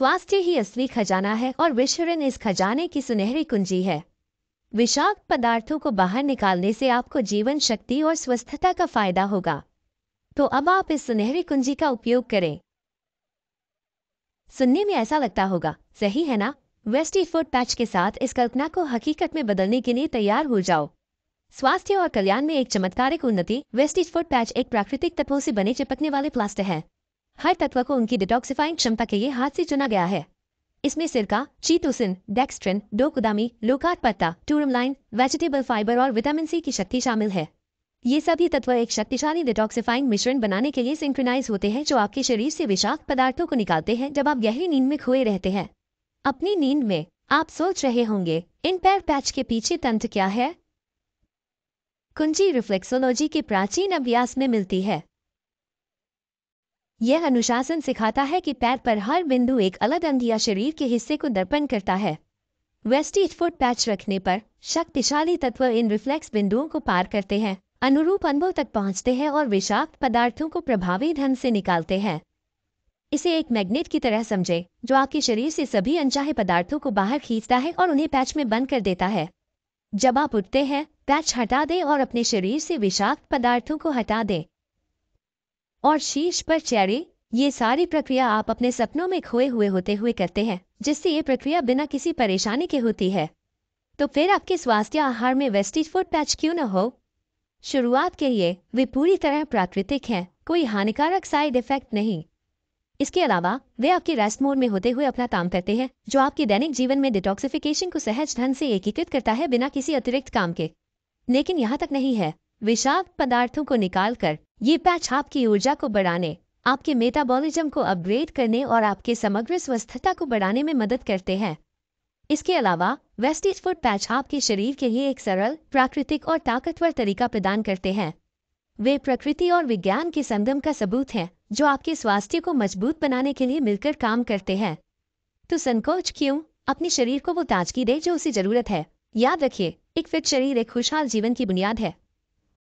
स्वास्थ्य ही असली खजाना है और विश्वरण इस खजाने की सुनहरी कुंजी है विषाक्त पदार्थों को बाहर निकालने से आपको जीवन शक्ति और स्वस्थता का फायदा होगा तो अब आप इस सुनहरी कुंजी का उपयोग करें सुनने में ऐसा लगता होगा सही है ना वेस्टी फूड पैच के साथ इस कल्पना को हकीकत में बदलने के लिए तैयार हो जाओ स्वास्थ्य और कल्याण में एक चमत्कारिक उन्नति वेस्टी फूड पैच एक प्राकृतिक तत्वों से बने चिपकने वाले प्लास्टर है हर तत्व को उनकी डिटॉक्सिफाइंग क्षमता के लिए हाथ से चुना गया है इसमें सिरका चीतोसिन डेक्स्ट्रिन डोकुदामी लोकाट पत्ता टूरम लाइन वेजिटेबल फाइबर और विटामिन सी की शक्ति शामिल है ये सभी तत्व एक शक्तिशाली डिटॉक्सिफाइंग मिश्रण बनाने के लिए सिंक्रोनाइज होते हैं जो आपके शरीर से विषाक्त पदार्थों को निकालते हैं जब आप गहरी नींद में खोए रहते हैं अपनी नींद में आप सोच रहे होंगे इन पैर पैच के पीछे तंत्र क्या है कुंजी रिफ्लेक्सोलॉजी के प्राचीन अभ्यास में मिलती है यह अनुशासन सिखाता है कि पैर पर हर बिंदु एक अलग अंग या शरीर के हिस्से को दर्पण करता है वेस्टेज फुट पैच रखने पर शक्तिशाली तत्व इन रिफ्लेक्स बिंदुओं को पार करते हैं अनुरूप अनुभव तक पहुंचते हैं और विषाक्त पदार्थों को प्रभावी ढंग से निकालते हैं इसे एक मैग्नेट की तरह समझे जो आपके शरीर से सभी अनचाहे पदार्थों को बाहर खींचता है और उन्हें पैच में बंद कर देता है जब आप उठते हैं पैच हटा दें और अपने शरीर से विषाक्त पदार्थों को हटा दें और शीर्ष पर चेरी ये सारी प्रक्रिया आप अपने सपनों में खोए हुए होते हुए करते हैं जिससे ये प्रक्रिया बिना किसी परेशानी के होती है तो फिर आपके स्वास्थ्य आहार में वेस्टेज फूड पैच क्यों न हो शुरुआत के लिए वे पूरी तरह प्राकृतिक हैं कोई हानिकारक साइड इफेक्ट नहीं इसके अलावा वे आपके रेस्ट मोड में होते हुए अपना काम करते हैं जो आपके दैनिक जीवन में डिटॉक्सिफिकेशन को सहज ढंग से एकीकृत करता है बिना किसी अतिरिक्त काम के लेकिन यहाँ तक नहीं है विषाक्त पदार्थों को निकालकर ये पैच आपकी ऊर्जा को बढ़ाने आपके मेटाबॉलिज्म को अपग्रेड करने और आपके समग्र स्वस्थता को बढ़ाने में मदद करते हैं इसके अलावा वेस्टेज फूड पैच आपके शरीर के लिए एक सरल प्राकृतिक और ताकतवर तरीका प्रदान करते हैं वे प्रकृति और विज्ञान के संगम का सबूत हैं जो आपके स्वास्थ्य को मजबूत बनाने के लिए मिलकर काम करते हैं तो संकोच क्यों अपने शरीर को वो ताजगी दे जो उसे जरूरत है याद रखिए एक फिट शरीर एक खुशहाल जीवन की बुनियाद है